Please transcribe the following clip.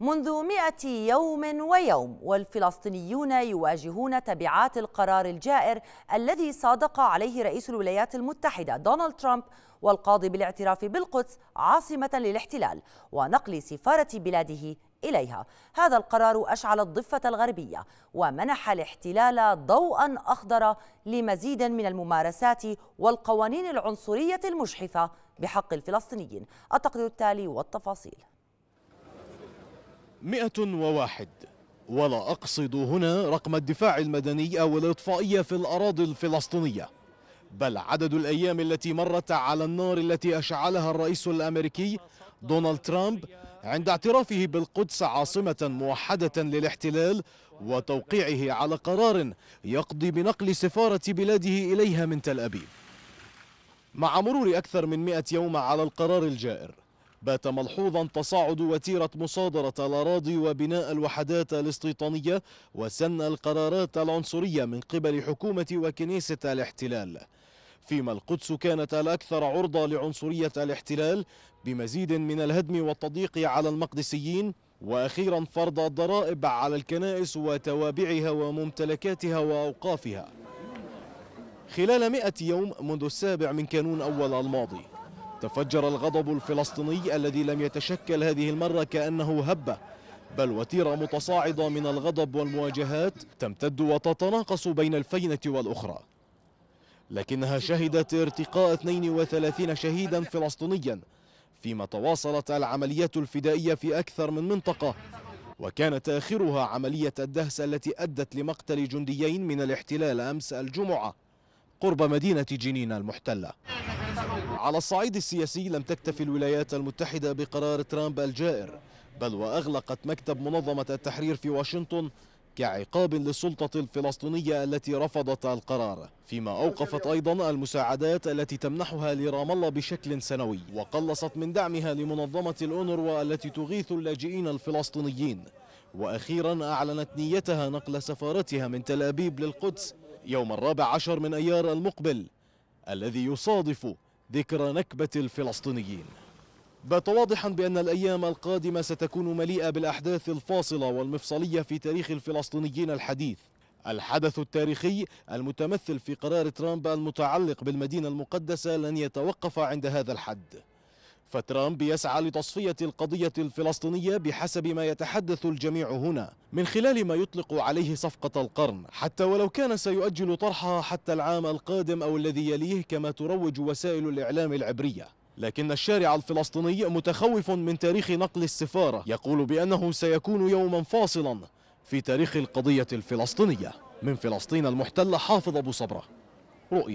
منذ مئة يوم ويوم والفلسطينيون يواجهون تبعات القرار الجائر الذي صادق عليه رئيس الولايات المتحدة دونالد ترامب والقاضي بالاعتراف بالقدس عاصمة للاحتلال ونقل سفارة بلاده إليها هذا القرار أشعل الضفة الغربية ومنح الاحتلال ضوءا أخضر لمزيد من الممارسات والقوانين العنصرية المجحفة بحق الفلسطينيين التقرير التالي والتفاصيل مئة وواحد ولا أقصد هنا رقم الدفاع المدني أو الإطفائية في الأراضي الفلسطينية بل عدد الأيام التي مرت على النار التي أشعلها الرئيس الأمريكي دونالد ترامب عند اعترافه بالقدس عاصمة موحدة للاحتلال وتوقيعه على قرار يقضي بنقل سفارة بلاده إليها من تل أبيب مع مرور أكثر من 100 يوم على القرار الجائر بات ملحوظا تصاعد وتيرة مصادرة الأراضي وبناء الوحدات الاستيطانية وسن القرارات العنصرية من قبل حكومة وكنيسة الاحتلال فيما القدس كانت الأكثر عرضة لعنصرية الاحتلال بمزيد من الهدم والتضييق على المقدسيين وأخيرا فرض الضرائب على الكنائس وتوابعها وممتلكاتها وأوقافها خلال مئة يوم منذ السابع من كانون أول الماضي تفجر الغضب الفلسطيني الذي لم يتشكل هذه المرة كأنه هبة بل وتيرة متصاعدة من الغضب والمواجهات تمتد وتتناقص بين الفينة والأخرى لكنها شهدت ارتقاء 32 شهيدا فلسطينيا فيما تواصلت العمليات الفدائية في أكثر من منطقة وكانت آخرها عملية الدهس التي أدت لمقتل جنديين من الاحتلال أمس الجمعة قرب مدينة جنين المحتلة على الصعيد السياسي لم تكتفي الولايات المتحدة بقرار ترامب الجائر بل وأغلقت مكتب منظمة التحرير في واشنطن كعقاب للسلطة الفلسطينية التي رفضت القرار فيما أوقفت أيضا المساعدات التي تمنحها لرام الله بشكل سنوي وقلصت من دعمها لمنظمة الأونروا التي تغيث اللاجئين الفلسطينيين وأخيرا أعلنت نيتها نقل سفارتها من تل أبيب للقدس يوم الرابع عشر من أيار المقبل الذي يصادف ذكرى نكبة الفلسطينيين بات واضحا بأن الأيام القادمة ستكون مليئة بالأحداث الفاصلة والمفصلية في تاريخ الفلسطينيين الحديث الحدث التاريخي المتمثل في قرار ترامب المتعلق بالمدينة المقدسة لن يتوقف عند هذا الحد فترامب يسعى لتصفية القضية الفلسطينية بحسب ما يتحدث الجميع هنا من خلال ما يطلق عليه صفقة القرن حتى ولو كان سيؤجل طرحها حتى العام القادم أو الذي يليه كما تروج وسائل الإعلام العبرية لكن الشارع الفلسطيني متخوف من تاريخ نقل السفارة يقول بأنه سيكون يوما فاصلا في تاريخ القضية الفلسطينية من فلسطين المحتلة حافظ أبو صبرة رؤية